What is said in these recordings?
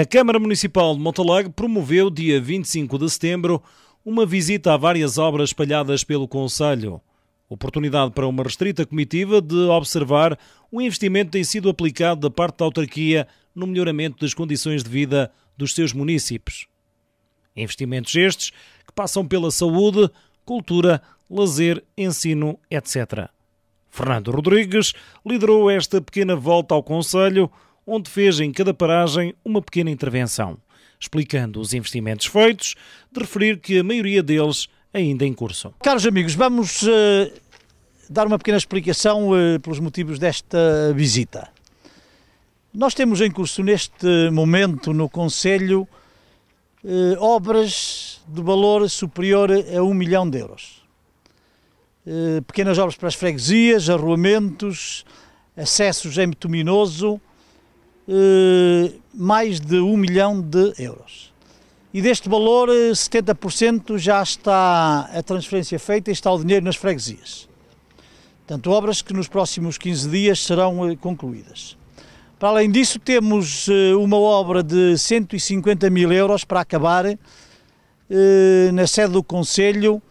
A Câmara Municipal de Montalegre promoveu, dia 25 de setembro, uma visita a várias obras espalhadas pelo Conselho. Oportunidade para uma restrita comitiva de observar o investimento que tem sido aplicado da parte da autarquia no melhoramento das condições de vida dos seus municípios. Investimentos estes que passam pela saúde, cultura, lazer, ensino, etc. Fernando Rodrigues liderou esta pequena volta ao Conselho onde fez em cada paragem uma pequena intervenção, explicando os investimentos feitos, de referir que a maioria deles ainda em curso. Caros amigos, vamos eh, dar uma pequena explicação eh, pelos motivos desta visita. Nós temos em curso neste momento no Conselho eh, obras de valor superior a um milhão de euros. Eh, pequenas obras para as freguesias, arruamentos, acessos em Betuminoso, eh, mais de um milhão de euros. E deste valor, 70% eh, já está a transferência feita e está o dinheiro nas freguesias. Portanto, obras que nos próximos 15 dias serão eh, concluídas. Para além disso, temos uma obra de 150 mil euros para acabar na sede do Conselho,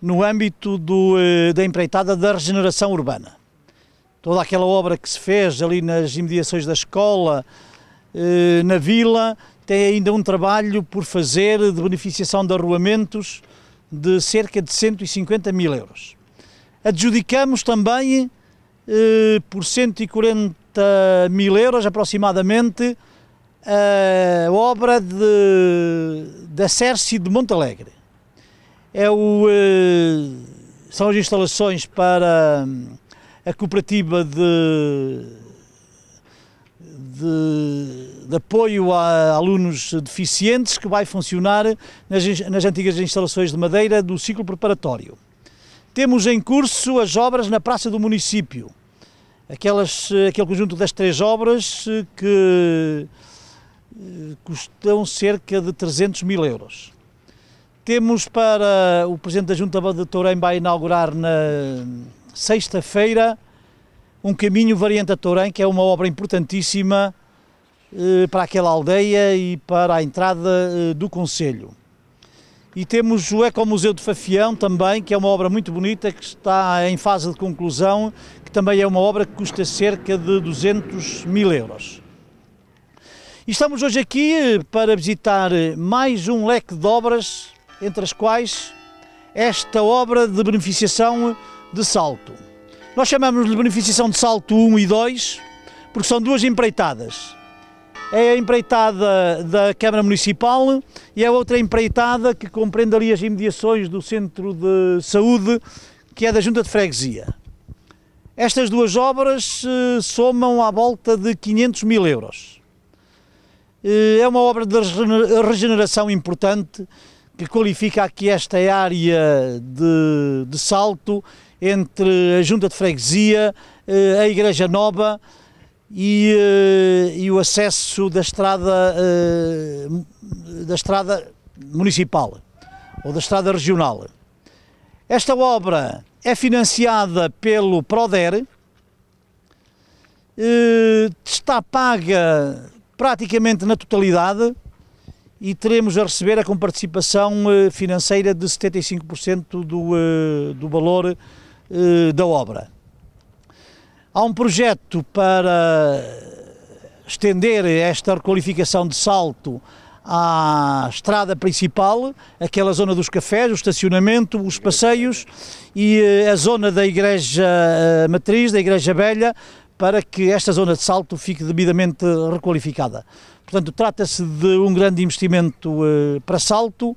no âmbito do, da empreitada da regeneração urbana toda aquela obra que se fez ali nas imediações da escola, eh, na vila, tem ainda um trabalho por fazer de beneficiação de arruamentos de cerca de 150 mil euros. Adjudicamos também eh, por 140 mil euros aproximadamente a obra de, da Cerce de Montalegre. É o, eh, são as instalações para a cooperativa de, de, de, apoio a alunos deficientes que vai funcionar nas, nas antigas instalações de madeira do ciclo preparatório. Temos em curso as obras na Praça do Município, aquelas, aquele conjunto das três obras eh, que eh, custam cerca de 300 mil euros. Temos para o Presidente da Junta de Tourém vai inaugurar na, sexta-feira, um caminho variante a que é uma obra importantíssima eh, para aquela aldeia e para a entrada eh, do Conselho. E temos o Ecomuseu de Fafião também, que é uma obra muito bonita, que está em fase de conclusão, que também é uma obra que custa cerca de 200 mil euros. E estamos hoje aqui eh, para visitar eh, mais um leque de obras, entre as quais esta obra de beneficiação de salto. Nós chamamos-lhe beneficiação de salto 1 e 2, porque são duas empreitadas. É a empreitada da Câmara Municipal e é outra empreitada que compreende ali as imediações do Centro de Saúde, que é da Junta de Freguesia. Estas duas obras eh, somam à volta de 500 mil euros. Eh, é uma obra de regeneração importante que qualifica aqui esta área de, de salto entre a Junta de Freguesia, eh, a Igreja Nova e, eh, e o acesso da estrada, eh, da estrada municipal ou da estrada regional. Esta obra é financiada pelo PRODER, está paga praticamente na totalidade e teremos a receber a comparticipação financeira de 75% do, do valor eh, da obra. Há um projeto para estender esta requalificação de salto à estrada principal, aquela zona dos cafés, o estacionamento, os passeios e eh, a zona da igreja eh, matriz, da igreja velha, para que esta zona de salto fique debidamente requalificada. Portanto, trata-se de um grande investimento para salto,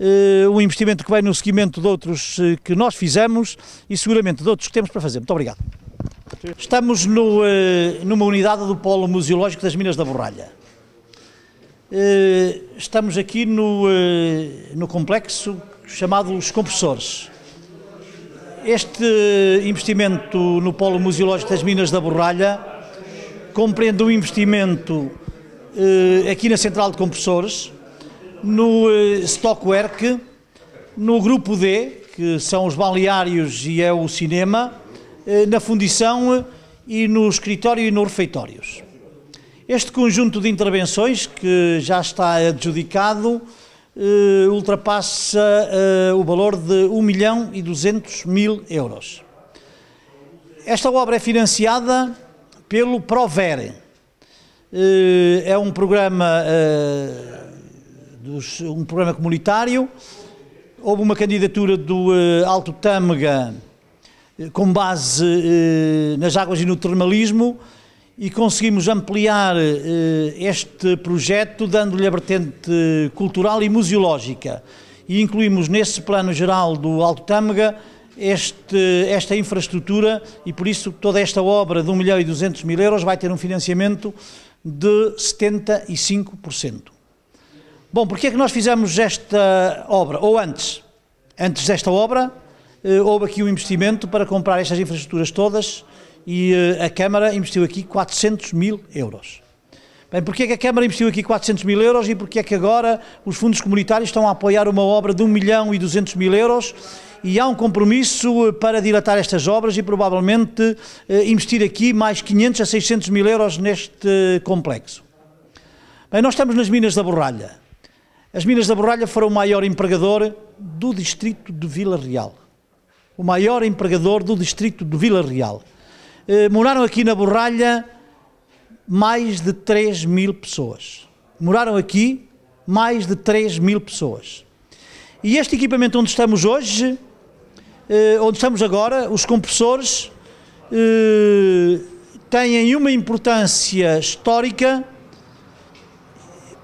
eh, um investimento que vai no seguimento de outros eh, que nós fizemos e seguramente de outros que temos para fazer. Muito obrigado. Estamos no, eh, numa unidade do Polo Museológico das Minas da Borralha. Estamos aqui no, no complexo chamado Os Compressores. Este investimento no Polo Museológico das Minas da Borralha compreende um investimento aqui na Central de Compressores, no eh, Stockwerk, no grupo D, que são os balneários e é o cinema, eh, na fundição eh, e no escritório e nos refeitórios. Este conjunto de intervenções que já está adjudicado ultrapassa o valor de 1 milhão e 200 mil euros. Esta obra é financiada pelo PROVER. É um programa dos, um programa comunitário. Houve uma candidatura do uh, Alto Tâmega eh, com base uh, nas águas e no termalismo e conseguimos ampliar uh, este projeto dando-lhe a vertente cultural e museológica. E incluímos nesse plano geral do Alto Tâmega este, esta infraestrutura e por isso toda esta obra de 1 milhão e 200 mil euros vai ter um financiamento de 75%. Bom, porque é que nós fizemos esta obra? Ou antes? Antes desta obra, eh, houve aqui um investimento para comprar estas infraestruturas todas e eh, a Câmara investiu aqui 400 mil euros. Bem, porque é que a Câmara investiu aqui 400 mil euros e porque é que agora os fundos comunitários estão a apoiar uma obra de 1 milhão e 200 mil euros e há um compromisso eh, para dilatar estas obras e provavelmente investir aqui mais 500 a 600 mil euros neste complexo. Bem, nós estamos nas minas da Borralha as Minas da Borralha foram o maior empregador do distrito de Vila Real. O maior empregador do distrito de Vila Real. Eh, moraram aqui na Borralha mais de 3 mil pessoas. Moraram aqui mais de 3 mil pessoas. E este equipamento onde estamos hoje, eh, onde estamos agora, os compressores, eh, têm uma importância histórica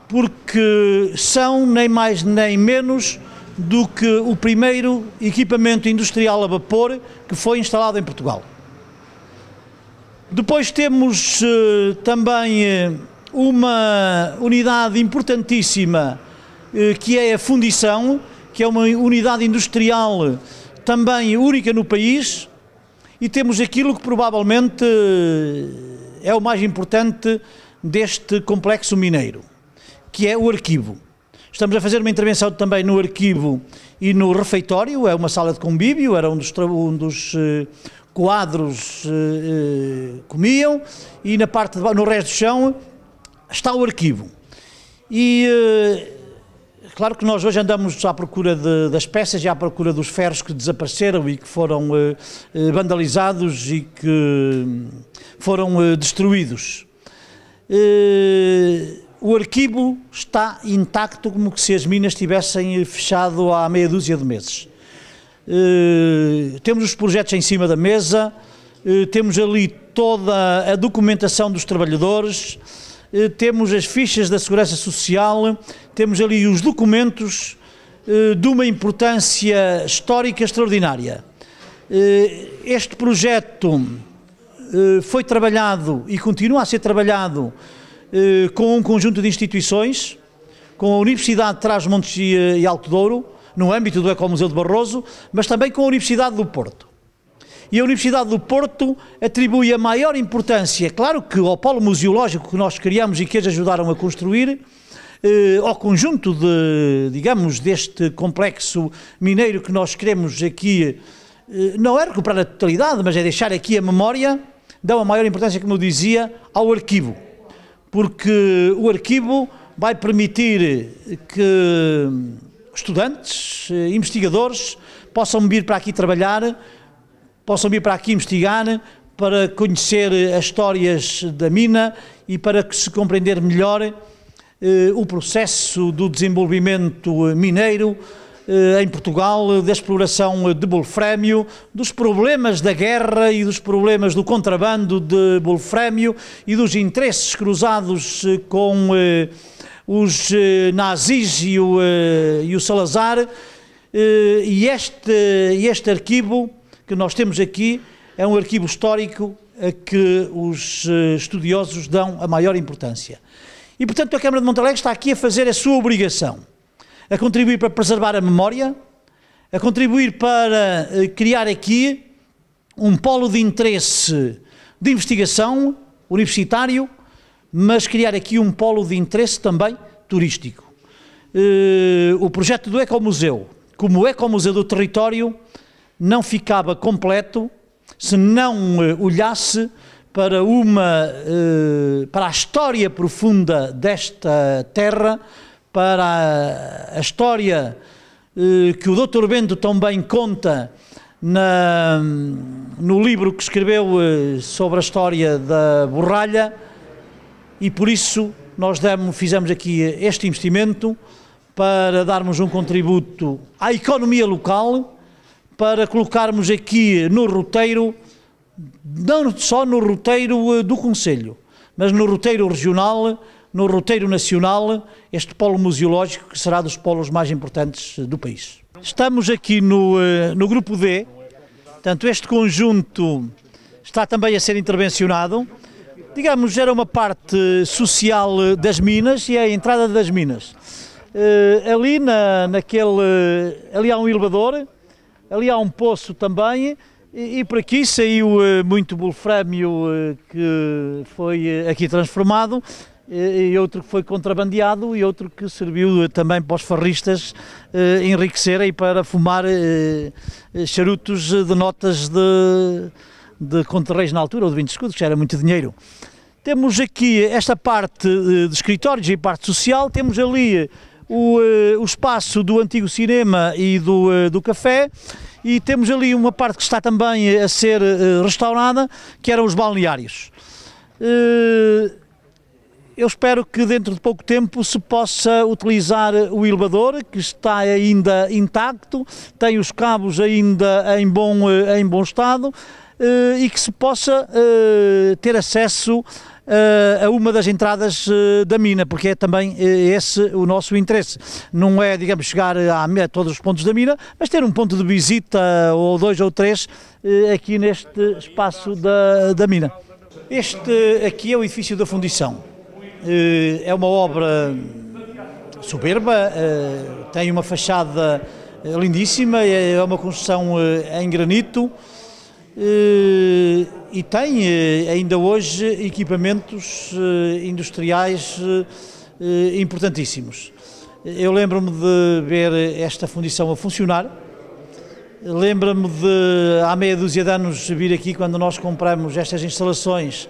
porque são nem mais nem menos do que o primeiro equipamento industrial a vapor que foi instalado em Portugal. Depois temos eh, também eh, uma unidade importantíssima eh, que é a fundição, que é uma unidade industrial também única no país, e temos aquilo que provavelmente é o mais importante deste complexo mineiro que é o arquivo. Estamos a fazer uma intervenção também no arquivo e no refeitório, é uma sala de convívio, era um dos, um dos eh, quadros eh, eh, comiam e na parte de, no resto do chão está o arquivo. E claro que nós hoje andamos à procura de, das peças e à procura dos ferros que desapareceram e que foram vandalizados e que foram destruídos o arquivo está intacto como se as minas tivessem fechado há meia dúzia de meses. Uh, temos os projetos em cima da mesa, uh, temos ali toda a documentação dos trabalhadores, uh, temos as fichas da Segurança Social, temos ali os documentos de uma importância histórica extraordinária. Este projeto foi trabalhado e continua a ser trabalhado eh, com um conjunto de instituições, com a Universidade de Trás-Montes e, eh, e Alto Douro, no âmbito do Ecomuseu de Barroso, mas também com a Universidade do Porto. E a Universidade do Porto atribui a maior importância, claro que ao polo museológico que nós criamos e que eles ajudaram a construir, eh, ao conjunto de, digamos, deste complexo mineiro que nós queremos aqui, eh, não é recuperar a totalidade, mas é deixar aqui a memória, dão a maior importância, como eu dizia, ao arquivo porque o arquivo vai permitir que estudantes, eh, investigadores possam vir para aqui trabalhar, possam vir para aqui investigar, para conhecer as histórias da mina e para que se compreender melhor eh, o processo do desenvolvimento mineiro, eh, em Portugal, eh, da exploração eh, de Bolfrémio, dos problemas da guerra e dos problemas do contrabando de Bolfrémio e dos interesses cruzados com os nazis e o, e o Salazar. E este, este arquivo que nós temos aqui é um arquivo histórico a que os estudiosos dão a maior importância. E, portanto, a Câmara de Montalegre está aqui a fazer a sua obrigação a contribuir para preservar a memória, a contribuir para eh, criar aqui um polo de interesse de investigação universitário, mas criar aqui um polo de interesse também turístico. Eh, o projeto do Ecomuseu, como Ecomuseu do Território, não ficava completo se não eh, olhasse para uma para a história profunda desta terra para a, história eh, que o Dr. Bento tão bem conta na, no livro que escreveu eh, sobre a história da borralha, e por isso nós demos, fizemos aqui este investimento para darmos um contributo à economia local, para colocarmos aqui no roteiro, não só no roteiro eh, do Conselho, mas no roteiro regional no roteiro nacional este polo museológico que será dos polos mais importantes eh, do país. Estamos aqui no, eh, no grupo D, portanto este conjunto está também a ser intervencionado. Digamos, era uma parte social eh, das minas e é a entrada das minas. ali, na, naquele, ali há um elevador, ali há um poço também, e, e, por aqui saiu uh, muito bulfrâmio uh, que foi uh, aqui transformado e outro que foi contrabandeado e outro que serviu também para os farristas eh, enriquecerem para fumar eh, eh charutos de notas de, de conterreis na altura, ou de 20 escudos, que era muito dinheiro. Temos aqui esta parte eh, de escritórios e parte social, temos ali o, eh, o espaço do antigo cinema e do, do café, e temos ali uma parte que está também a ser restaurada, que eram os balneários. Eu espero que dentro de pouco tempo se possa utilizar o elevador, que está ainda intacto, tem os cabos ainda em bom, eh, em bom estado eh, e que se possa eh, ter acesso a uma das entradas da mina, porque é também esse o nosso interesse. Não é, digamos, chegar a, a todos os pontos da mina, mas ter um ponto de visita ou dois ou três aqui neste espaço da, da mina. Este aqui é o edifício da fundição. Eh, é uma obra soberba, eh, tem uma fachada eh, lindíssima, é, é uma construção em granito e tem ainda hoje equipamentos industriais importantíssimos. Eu lembro-me de ver esta fundição a funcionar, lembro-me de há meia dúzia de anos vir aqui quando nós compramos estas instalações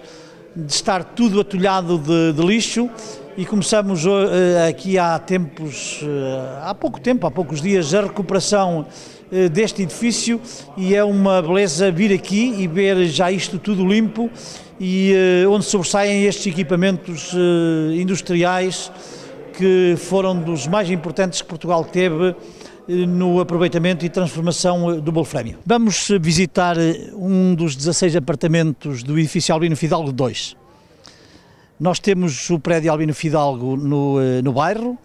de estar tudo atulhado de, de lixo e começamos eh, aqui há tempos, eh, há pouco tempo, há poucos dias, a recuperação eh, deste edifício e é uma beleza vir aqui e ver já isto tudo limpo e onde sobressaem estes equipamentos industriais que foram dos mais importantes que Portugal teve no aproveitamento e transformação eh, do Bolfrémio. Vamos eh, visitar eh, um dos 16 apartamentos do edifício Albino Fidalgo 2. Nós temos o prédio Albino Fidalgo no, no bairro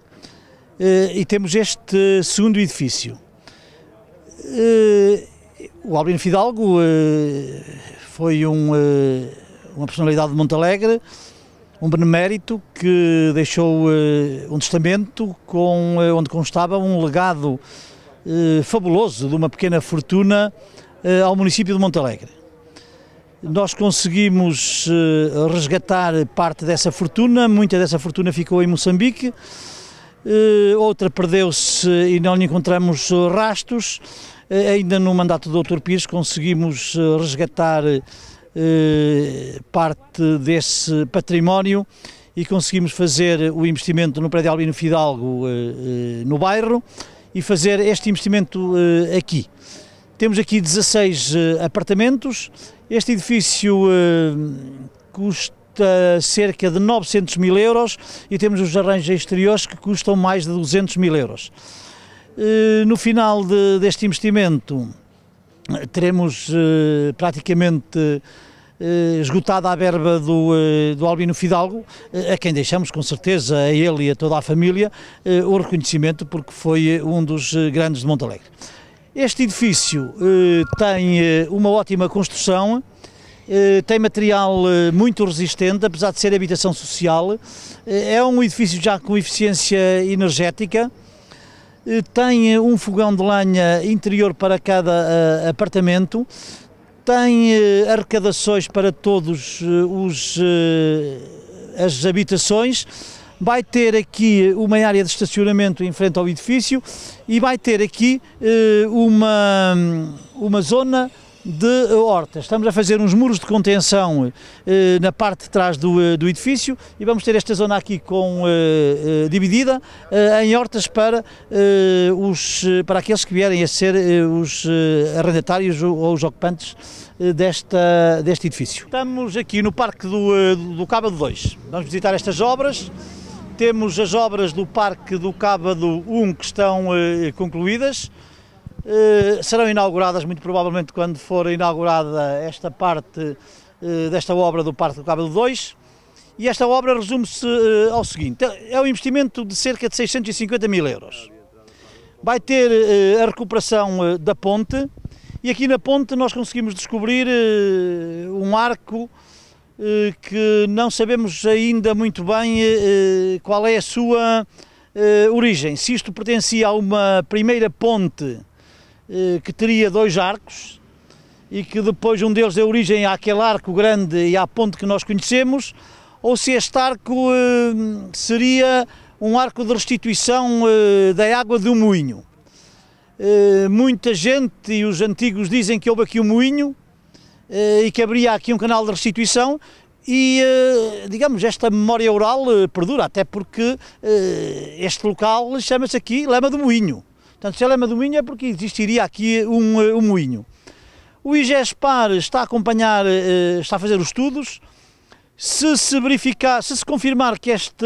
e temos este segundo edifício. O Albino Fidalgo foi um, uma personalidade de Montalegre, um benemérito que deixou eh, um testamento com, eh, onde constava um legado eh, fabuloso de uma pequena fortuna ao município de Montalegre. Nós conseguimos resgatar parte dessa fortuna, muita dessa fortuna ficou em Moçambique, outra perdeu-se e não lhe encontramos rastros. Ainda no mandato do Dr. Pires conseguimos resgatar eh, parte desse património e conseguimos fazer o investimento no prédio Albino Fidalgo eh, eh, no bairro e fazer este investimento aqui. Temos aqui 16 apartamentos, este edifício custa cerca de 900 mil euros e temos os arranjos exteriores que custam mais de 200 mil euros. No final de, deste investimento, teremos eh, praticamente eh, esgotada a verba do, eh, do Albino Fidalgo, a quem deixamos com certeza, a ele e a toda a família, o reconhecimento porque foi um dos grandes de Montalegre. Este edifício tem uma ótima construção, tem material muito resistente, apesar de ser habitação social, é um edifício já com eficiência energética, eh, tem eh, um fogão de lenha interior para cada eh, apartamento, tem arrecadações para todos os as habitações, vai ter aqui uma área de estacionamento em frente ao edifício e vai ter aqui uma, uma zona de horta. Estamos a fazer uns muros de contenção eh, na parte de trás do, eh, do, edifício e vamos ter esta zona aqui com, eh, eh dividida eh, em hortas para, eh, os, para aqueles que vierem a ser os arrendatários ou, ou os ocupantes desta, deste edifício. Estamos aqui no Parque do, do Cábado 2. Vamos visitar estas obras. Temos as obras do Parque do Cábado 1 que estão concluídas. Eh, serão inauguradas, muito provavelmente, quando for inaugurada esta parte eh, desta obra do Parque do Cabo 2. E esta obra resume-se eh, ao seguinte: é um investimento de cerca de 650 mil euros. Vai ter a recuperação da ponte, e aqui na ponte nós conseguimos descobrir um arco que não sabemos ainda muito bem qual é a sua origem. Se isto pertencia a uma primeira ponte eh, que teria dois arcos e que depois um deles deu origem àquele arco grande e à ponte que nós conhecemos, ou se este arco eh, seria um arco de restituição eh, da água do moinho. Muita gente e os antigos dizem que houve aqui um moinho e que haveria aqui um canal de restituição, e, digamos, esta memória oral perdura, até porque este local chama-se aqui Lema do Moinho. Portanto, se ele é maduminha é porque existiria aqui um, eh, um moinho. O IGESPAR está a acompanhar, eh, está a fazer os estudos. Se se verificar, se se confirmar que este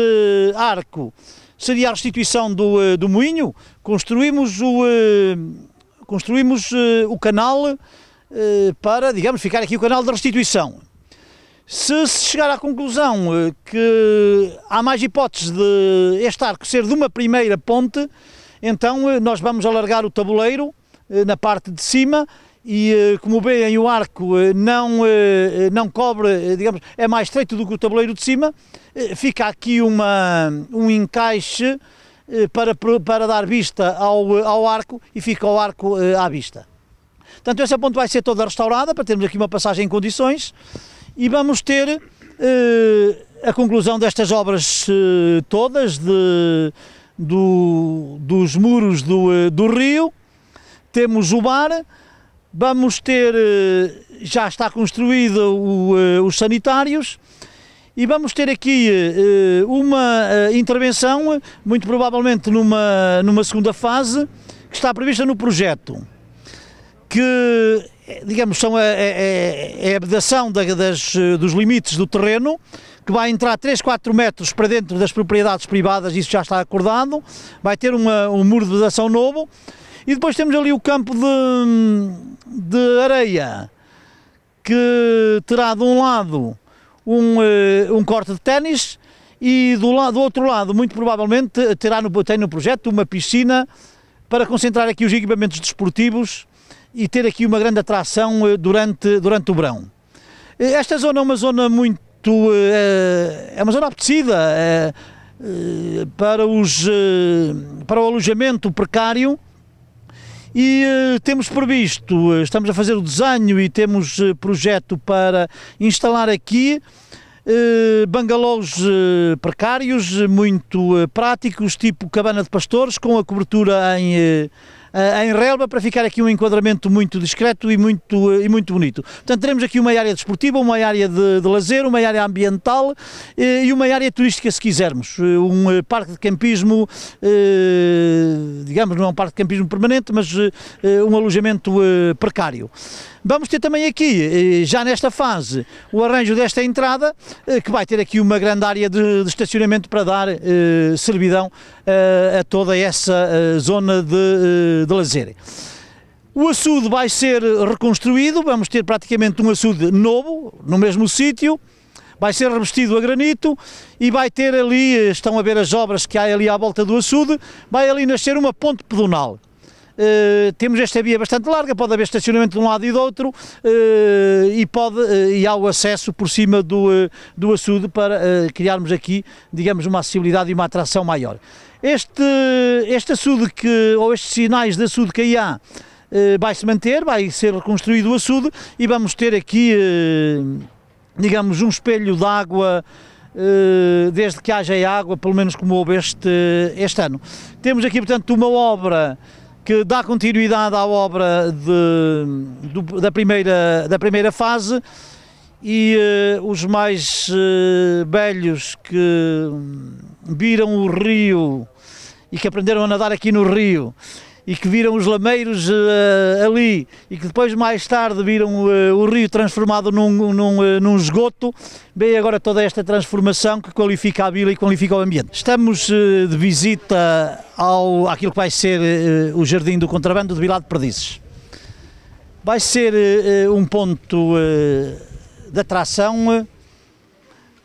arco seria a restituição do, eh, do moinho, construímos o, construímos o canal para, digamos, ficar aqui o canal da restituição. Se se chegar à conclusão que há mais hipóteses de este arco ser de uma primeira ponte, então eh, nós vamos alargar o tabuleiro eh, na parte de cima e eh, como veem o arco não, não cobre, digamos, é mais estreito do que o tabuleiro de cima, fica aqui uma, um encaixe para, para dar vista ao, ao arco e fica o arco à vista. Portanto, essa ponte vai ser toda restaurada para termos aqui uma passagem em condições e vamos ter eh, a conclusão destas obras eh, todas de do, dos muros do, eh, do rio, temos o mar, vamos ter, eh, já está construído o, eh, os sanitários e vamos ter aqui uma intervenção, muito provavelmente numa, numa segunda fase, que está prevista no projeto, que, digamos, são a, a, a abdação da, das, dos limites do terreno, que vai entrar 3, 4 metros para dentro das propriedades privadas, isso já está acordado, vai ter uma, um muro de vedação novo, e depois temos ali o campo de, de areia, que terá de um lado um, eh, um corte de ténis e do, lado, do outro lado, muito provavelmente, terá no, tem no projeto uma piscina para concentrar aqui os equipamentos desportivos e ter aqui uma grande atração eh, durante, durante o verão. Eh, esta zona é uma zona muito eh, é uma zona apetecida é, é, para, os, é, para o alojamento precário e temos previsto, estamos a fazer o desenho e temos projeto para instalar aqui bangalôs precários, muito práticos, tipo cabana de pastores, com a cobertura em eh, em relva para ficar aqui um enquadramento muito discreto e muito, eh, e muito bonito. Portanto, teremos aqui uma área desportiva, uma área de, de lazer, uma área ambiental eh, e uma área turística se quisermos. Um parque de campismo, digamos, não é um parque de campismo permanente, mas um alojamento precário. Vamos ter também aqui, já nesta fase, o arranjo desta entrada, que vai ter aqui uma grande área de, de estacionamento para dar servidão a toda essa zona de de lazer. O açude vai ser reconstruído, vamos ter praticamente um açude novo, no mesmo sítio, vai ser revestido a granito e vai ter ali, estão a ver as obras que há ali à volta do açude, vai ali nascer uma ponte pedonal. Uh, temos esta via bastante larga, pode haver estacionamento de um lado e do outro uh, e, pode, uh, e há o acesso por cima do, do açude para criarmos aqui, digamos, uma acessibilidade e uma atração maior. Este, este açude que, ou estes sinais de açude que aí há, eh, vai se manter, vai ser reconstruído o açude e vamos ter aqui, eh, digamos, um espelho de água eh, desde que haja água, pelo menos como houve este, este ano. Temos aqui, portanto, uma obra que dá continuidade à obra de, do, da, primeira, da primeira fase e uh, os mais uh, velhos que viram o rio e que aprenderam a nadar aqui no rio e que viram os lameiros uh, ali e que depois mais tarde viram uh, o rio transformado num, num, uh, num esgoto, bem agora toda esta transformação que qualifica a vila e qualifica o ambiente. Estamos de visita ao, àquilo que vai ser o Jardim do Contrabando de vilado Perdizes. Vai ser um ponto de atração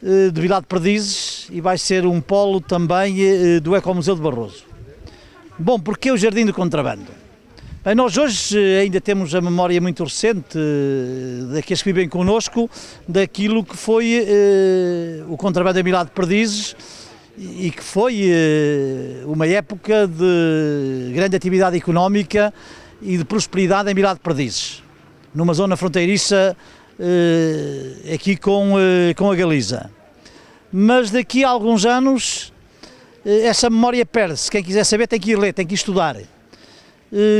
eh, de Vilar de Perdizes e vai ser um polo também eh, do Ecomuseu de Barroso. Bom, porquê o Jardim do Contrabando? Bem, nós hoje eh, ainda temos a memória muito recente daqueles que vivem connosco daquilo que foi o contrabando em Vilar de Perdizes e que foi uma época de grande atividade económica e de prosperidade em Vilar de Perdizes, numa zona fronteiriça eh, aqui com, eh, com a Galiza. Mas daqui a alguns anos eh, essa memória perde-se. Quem quiser saber tem que ir ler, tem que estudar.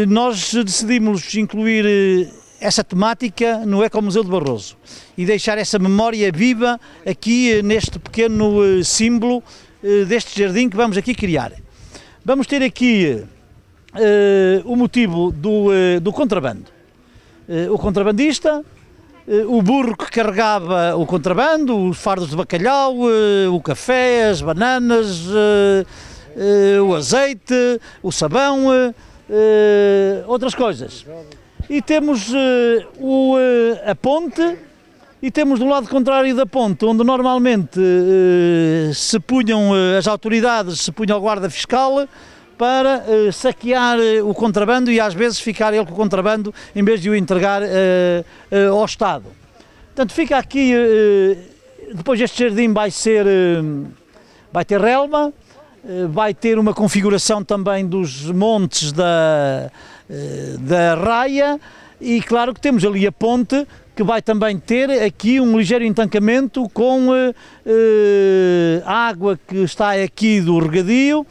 Nós decidimos incluir essa temática no Ecomuseu de Barroso e deixar essa memória viva aqui neste pequeno símbolo deste jardim que vamos aqui criar. Vamos ter aqui uh, o motivo do, uh, do contrabando. Uh, o contrabandista eh, o burro que carregava o contrabando, os fardos de bacalhau, eh, o café, as bananas, eh, o azeite, o sabão, outras coisas. E temos a ponte e temos do lado contrário da ponte, onde normalmente se punham as autoridades, se punha o guarda fiscal, para eh, saquear eh, o contrabando e às vezes ficar ele com o contrabando em vez de o entregar eh, ao Estado. Portanto, fica aqui, depois este jardim vai ser, vai ter relva, vai ter uma configuração também dos montes da, da raia e claro que temos ali a ponte que vai também ter aqui um ligeiro entancamento com a água que está aqui do regadio,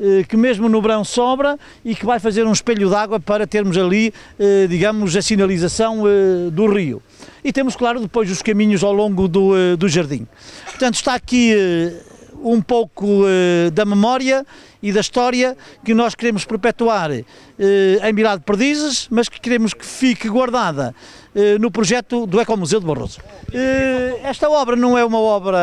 eh, que mesmo no verão sobra e que vai fazer um espelho d'água para termos ali, eh, digamos, a sinalização eh, do rio. E temos, claro, depois os caminhos ao longo do, do jardim. Portanto, está aqui um pouco da memória e da história que nós queremos perpetuar em em de Perdizes, mas que queremos que fique guardada no projeto do Ecomuseu de Barroso. esta obra não é uma obra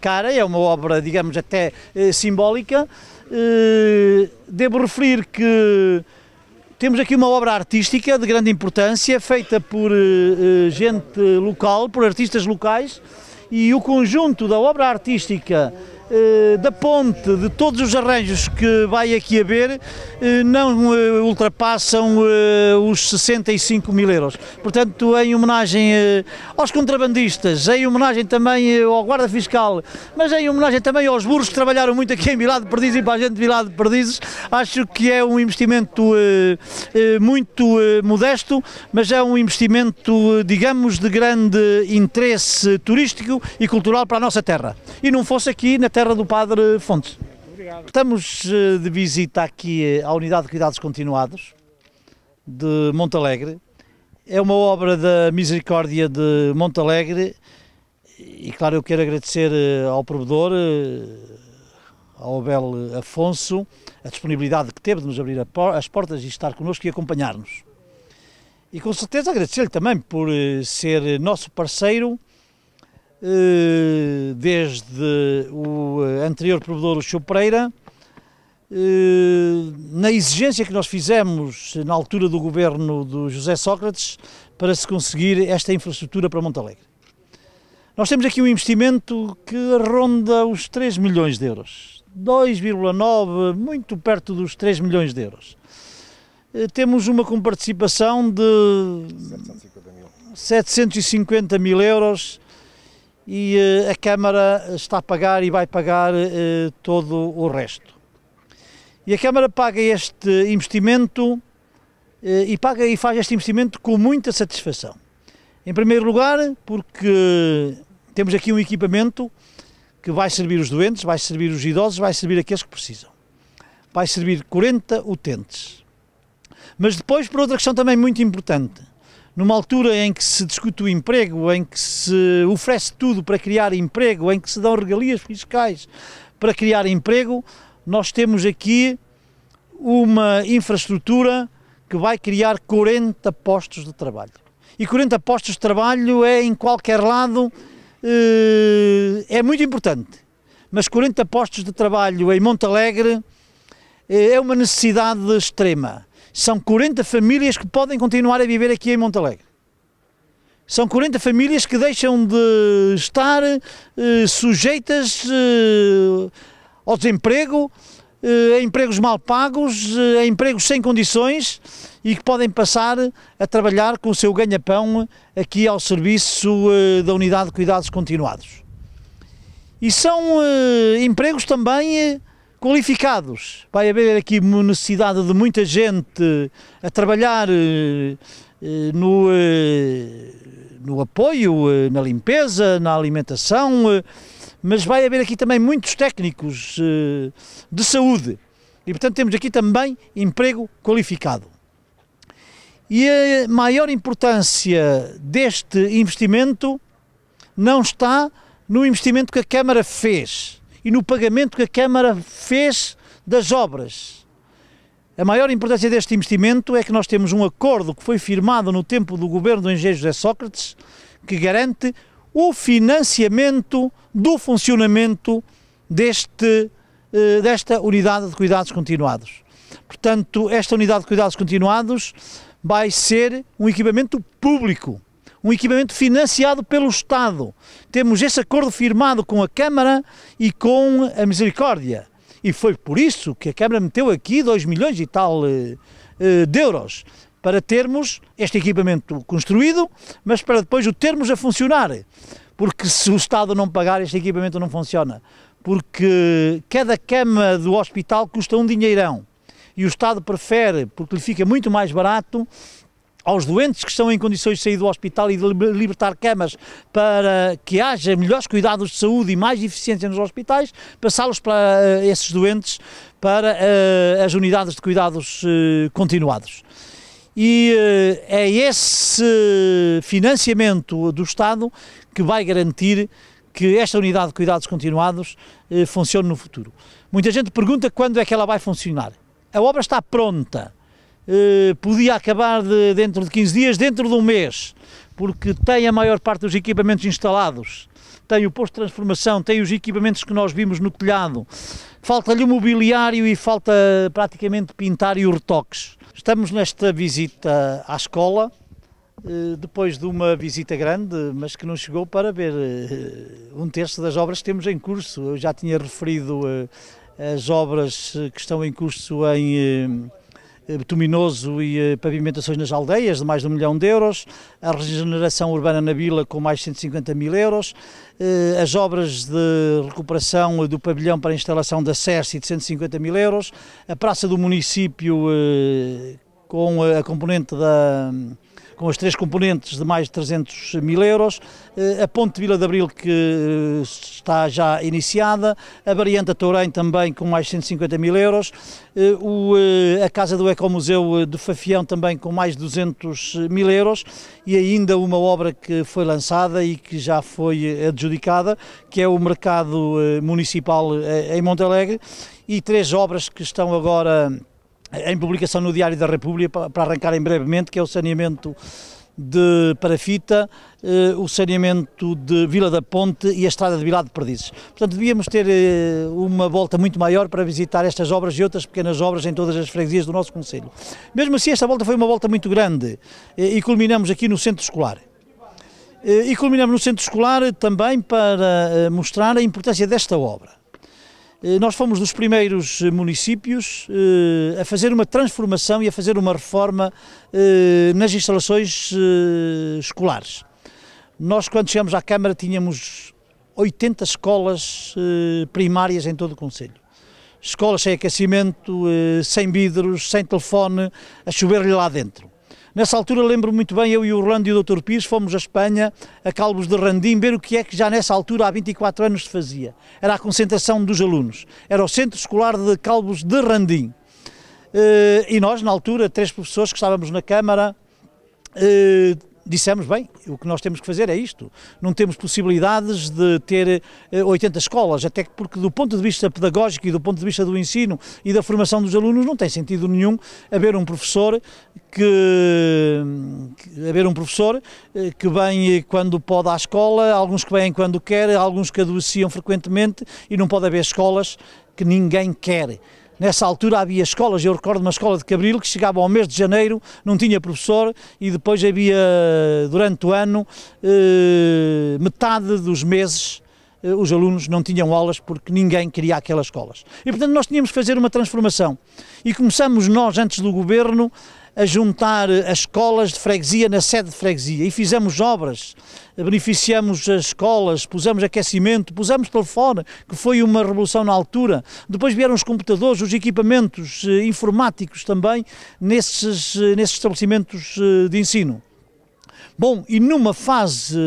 cara, é uma obra, digamos, até simbólica, eh, devo referir que temos aqui uma obra artística de grande importância, feita por eh, eh, gente local, por artistas locais, e o conjunto da obra artística eh, da ponte, de todos os arranjos que vai aqui haver, eh, não eh, ultrapassam os 65 mil euros. Portanto, em homenagem aos contrabandistas, em homenagem também ao guarda fiscal, mas em homenagem também aos burros que trabalharam muito aqui em Vilado de Perdizes e para a gente de Vilado de Perdizes, acho que é um investimento muito modesto, mas é um investimento, digamos, de grande interesse turístico e cultural para a nossa terra. E não fosse aqui na terra do Padre Fontes. Obrigado. Estamos eh, de visita aqui eh, à Unidade de Cuidados Continuados de Montalegre. É uma obra da Misericórdia de Montalegre e, claro, eu quero agradecer eh, ao provedor, ao Abel Afonso, a disponibilidade que teve de nos abrir as portas e estar connosco e acompanhar-nos. E com certeza agradecer-lhe também por ser nosso parceiro eh, desde o eh, anterior provedor, o Sr. Pereira, eh, na exigência que nós fizemos na altura do governo do José Sócrates para se conseguir esta infraestrutura para Montalegre. Nós temos aqui um investimento que ronda os 3 milhões de euros, 2,9, muito perto dos 3 milhões de euros. Temos uma participação de 750 mil, 750 mil euros e eh, a Câmara está a pagar e vai pagar eh, todo o resto. E a Câmara paga este investimento eh, e paga e faz este investimento com muita satisfação. Em primeiro lugar, porque temos aqui um equipamento que vai servir os doentes, vai servir os idosos, vai servir aqueles que precisam. Vai servir 40 utentes. Mas depois, por outra questão também muito importante, numa altura em que se discute o emprego, em que se oferece tudo para criar emprego, em que se dão regalias fiscais para criar emprego, nós temos aqui uma infraestrutura que vai criar 40 postos de trabalho. E 40 postos de trabalho é em qualquer lado, eh, é muito importante. Mas 40 postos de trabalho em Montalegre eh, é uma necessidade extrema são 40 famílias que podem continuar a viver aqui em Montalegre. São 40 famílias que deixam de estar eh, sujeitas eh, ao desemprego, eh, a empregos mal pagos, eh, a empregos sem condições e que podem passar a trabalhar com o seu ganha-pão aqui ao serviço da Unidade de Cuidados Continuados. E são empregos também qualificados. Vai haver aqui necessidade de muita gente a trabalhar eh, eh, no, eh, no apoio, na limpeza, na alimentação, mas vai haver aqui também muitos técnicos de saúde. E portanto temos aqui também emprego qualificado. E a maior importância deste investimento não está no investimento que a Câmara fez e no pagamento que a Câmara fez das obras. A maior importância deste investimento é que nós temos um acordo que foi firmado no tempo do governo do engenheiro José Sócrates que garante o financiamento do funcionamento deste, eh, desta unidade de cuidados continuados. Portanto, esta unidade de cuidados continuados vai ser um equipamento público um equipamento financiado pelo Estado. Temos esse acordo firmado com a Câmara e com a Misericórdia. E foi por isso que a Câmara meteu aqui 2 milhões e tal eh, eh, de euros para termos este equipamento construído, mas para depois o termos a funcionar. Porque se o Estado não pagar, este equipamento não funciona. Porque cada cama do hospital custa um dinheirão e o Estado prefere, porque lhe fica muito mais barato, aos doentes que estão em condições de sair do hospital e de libertar camas para que haja melhores cuidados de saúde e mais eficiência nos hospitais, passá-los para uh, esses doentes para uh, as unidades de cuidados uh, continuados. E é esse financiamento do Estado que vai garantir que esta unidade de cuidados continuados funcione no futuro. Muita gente pergunta quando é que ela vai funcionar. A obra está pronta eh, podia acabar de, dentro de 15 dias, dentro de um mês, porque tem a maior parte dos equipamentos instalados, tem o posto de transformação, tem os equipamentos que nós vimos no telhado, falta-lhe o mobiliário e falta praticamente pintar e os retoques. Estamos nesta visita à escola, eh, depois de uma visita grande, mas que não chegou para ver eh, um terço das obras que temos em curso. Eu já tinha referido as obras que estão em curso em betuminoso eh, e eh, pavimentações nas aldeias de mais de um milhão de euros, a regeneração urbana na vila com mais de 150 mil euros, eh, as obras de recuperação do pavilhão para a instalação da SERSI de 150 mil euros, a praça do município com a componente da com as três componentes de mais de 300 mil euros, eh, a ponte de Vila de Abril que eh, está já iniciada, a variante a Tourém também com mais de 150 mil euros, eh, a Casa do Ecomuseu de Fafião também com mais de 200 mil euros e ainda uma obra que foi lançada e que já foi adjudicada, que é o Mercado Municipal em Montalegre e três obras que estão agora em publicação no Diário da República para arrancarem brevemente, que é o saneamento de Parafita, eh, o saneamento de Vila da Ponte e a estrada de Vila de Perdizes. Portanto, devíamos ter eh, uma volta muito maior para visitar estas obras e outras pequenas obras em todas as freguesias do nosso Conselho. Mesmo assim, esta volta foi uma volta muito grande eh, e culminamos aqui no centro escolar. Eh, e culminamos no centro escolar também para eh, mostrar a importância desta obra eh, nós fomos dos primeiros eh, municípios eh, a fazer uma transformação e a fazer uma reforma nas instalações escolares. Nós, quando chegamos à Câmara, tínhamos 80 escolas primárias em todo o Conselho escolas sem aquecimento, sem vidros, sem telefone, a chover-lhe lá dentro. Nessa altura lembro muito bem, eu e o Orlando e o Dr. Pires fomos à Espanha, a Calvos de Randim, ver o que é que já nessa altura, há 24 anos, se fazia. Era a concentração dos alunos, era o Centro Escolar de Calvos de Randim. Eh, e nós, na altura, três professores que estávamos na Câmara, eh, dissemos, bem, o que nós temos que fazer é isto. Não temos possibilidades de ter 80 eh, escolas, até porque do ponto de vista pedagógico e do ponto de vista do ensino e da formação dos alunos não tem sentido nenhum haver um professor que, haver um professor eh, que vem quando pode à escola, alguns que vêm quando quer, alguns que adoeciam frequentemente e não pode haver escolas que ninguém quer. Nessa altura havia escolas, eu recordo uma escola de Cabril que chegava ao mês de janeiro, não tinha professor e depois havia, durante o ano, eh, metade dos meses eh, os alunos não tinham aulas porque ninguém queria aquelas escolas. E portanto nós tínhamos que fazer uma transformação. E começamos nós, antes do governo, a juntar eh, as escolas de freguesia na sede de freguesia e fizemos obras, beneficiamos as escolas, pusemos aquecimento, pusemos telefone, que foi uma revolução na altura. Depois vieram os computadores, os equipamentos eh, informáticos também nesses, eh, nesses estabelecimentos de ensino. Bom, e numa fase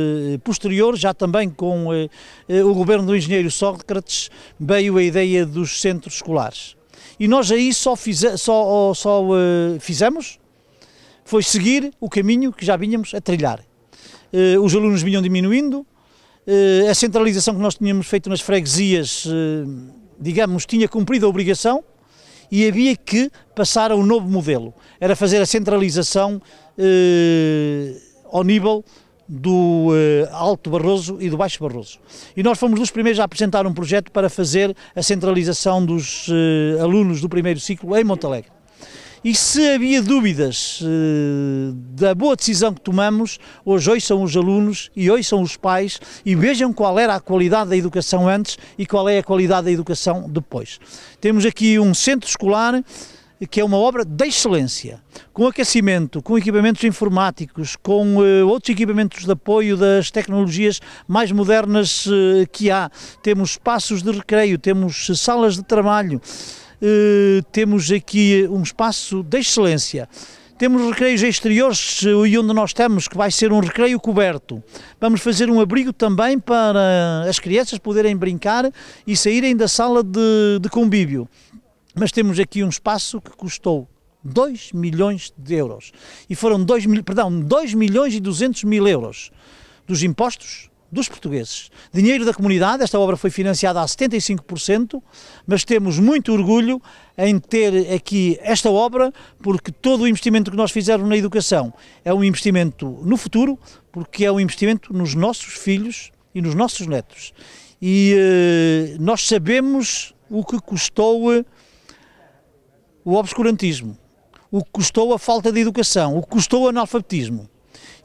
posterior, já também com o governo do engenheiro Sócrates, veio a ideia dos centros escolares. E nós aí só, fize, só, oh, só uh, fizemos foi seguir o caminho que já vínhamos a trilhar. Uh, os alunos vinham diminuindo, uh, a centralização que nós tínhamos feito nas freguesias, digamos, tinha cumprido a obrigação e havia que passar a um novo modelo. Era fazer a centralização ao nível do uh, Alto Barroso e do Baixo Barroso. E nós fomos dos primeiros a apresentar um projeto para fazer a centralização dos uh, alunos do primeiro ciclo em Montalegre. E se havia dúvidas eh, da boa decisão que tomamos, hoje, hoje são os alunos e hoje são os pais e vejam qual era a qualidade da educação antes e qual é a qualidade da educação depois. Temos aqui um centro escolar que é uma obra de excelência, com aquecimento, com equipamentos informáticos, com uh, outros equipamentos de apoio das tecnologias mais modernas uh, que há. Temos espaços de recreio, temos eh, salas de trabalho, uh, temos aqui um espaço de excelência. Temos recreios exteriores e onde nós estamos, que vai ser um recreio coberto. Vamos fazer um abrigo também para as crianças poderem brincar e saírem da sala de, de convívio. Mas temos aqui um espaço que custou 2 milhões de euros. E foram 2, mil, perdão, 2 milhões e 200 mil euros dos impostos dos portugueses. Dinheiro da comunidade, esta obra foi financiada a 75%, mas temos muito orgulho em ter aqui esta obra, porque todo o investimento que nós fizemos na educação é um investimento no futuro, porque é um investimento nos nossos filhos e nos nossos netos. E eh, nós sabemos o que custou eh, o obscurantismo, o que custou a falta de educação, o que custou o analfabetismo.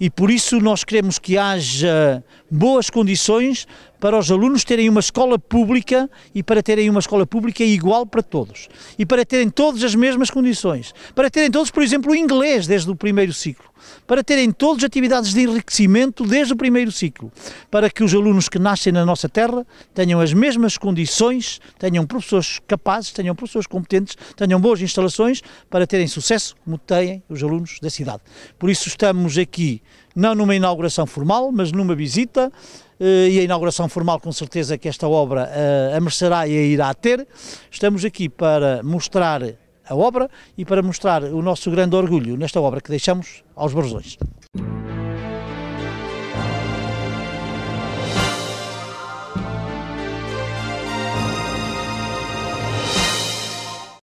E por isso nós queremos que haja boas condições para os alunos terem uma escola pública e para terem uma escola pública igual para todos. E para terem todas as mesmas condições. Para terem todos, por exemplo, o inglês desde o primeiro ciclo. Para terem todos atividades de enriquecimento desde o primeiro ciclo. Para que os alunos que nascem na nossa terra tenham as mesmas condições, tenham professores capazes, tenham professores competentes, tenham boas instalações para terem sucesso como têm os alunos da cidade. Por isso estamos aqui, não numa inauguração formal, mas numa visita eh, e a inauguração formal com certeza que esta obra eh, a merecerá e a irá ter. Estamos aqui para mostrar a obra e para mostrar o nosso grande orgulho nesta obra que deixamos aos Barzões.